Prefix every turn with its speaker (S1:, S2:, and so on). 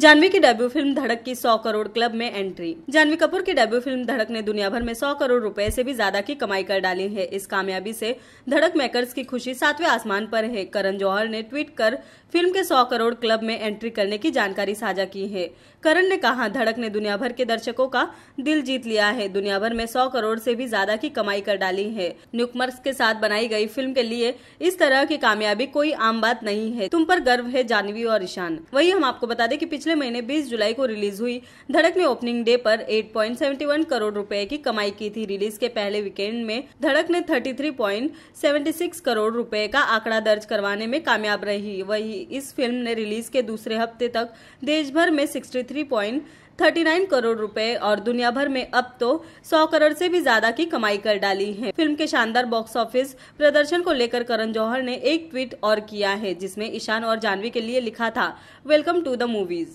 S1: जानवी की debut film Dhadak की 100 crore club में एंट्री जानवी कपूर की डेब्यू फिल्म धड़क ने दुनिया भर में 100 करोड़ रुपए से भी ज्यादा की कमाई कर डाली है इस कामयाबी से धड़क मेकर्स की खुशी सातवें आसमान पर है करण जौहर ने ट्वीट कर फिल्म के 100 करोड़ क्लब में एंट्री करने की जानकारी साझा की है करण ने कहा धड़क ने दुनिया भर के दर्शकों का दिल जीत लिया है दुनिया भर में सौ करोड़ से भी ज्यादा की कमाई कर डाली है न्यूकमर्स के साथ बनाई गई फिल्म के लिए इस तरह की कामयाबी कोई आम बात नहीं है तुम पर गर्व है जानवी और ईशान वही हम आपको बता दें की पिछले महीने 20 जुलाई को रिलीज हुई धड़क ने ओपनिंग डे पर 8.71 करोड़ रुपए की कमाई की थी रिलीज के पहले वीकेंड में धड़क ने 33.76 करोड़ रुपए का आंकड़ा दर्ज करवाने में कामयाब रही वही इस फिल्म ने रिलीज के दूसरे हफ्ते तक देश भर में 39 करोड़ रुपए और दुनिया भर में अब तो 100 करोड़ से भी ज्यादा की कमाई कर डाली है फिल्म के शानदार बॉक्स ऑफिस प्रदर्शन को लेकर करण जौहर ने एक ट्वीट और किया है जिसमें ईशान और जानवी के लिए लिखा था वेलकम टू द मूवीज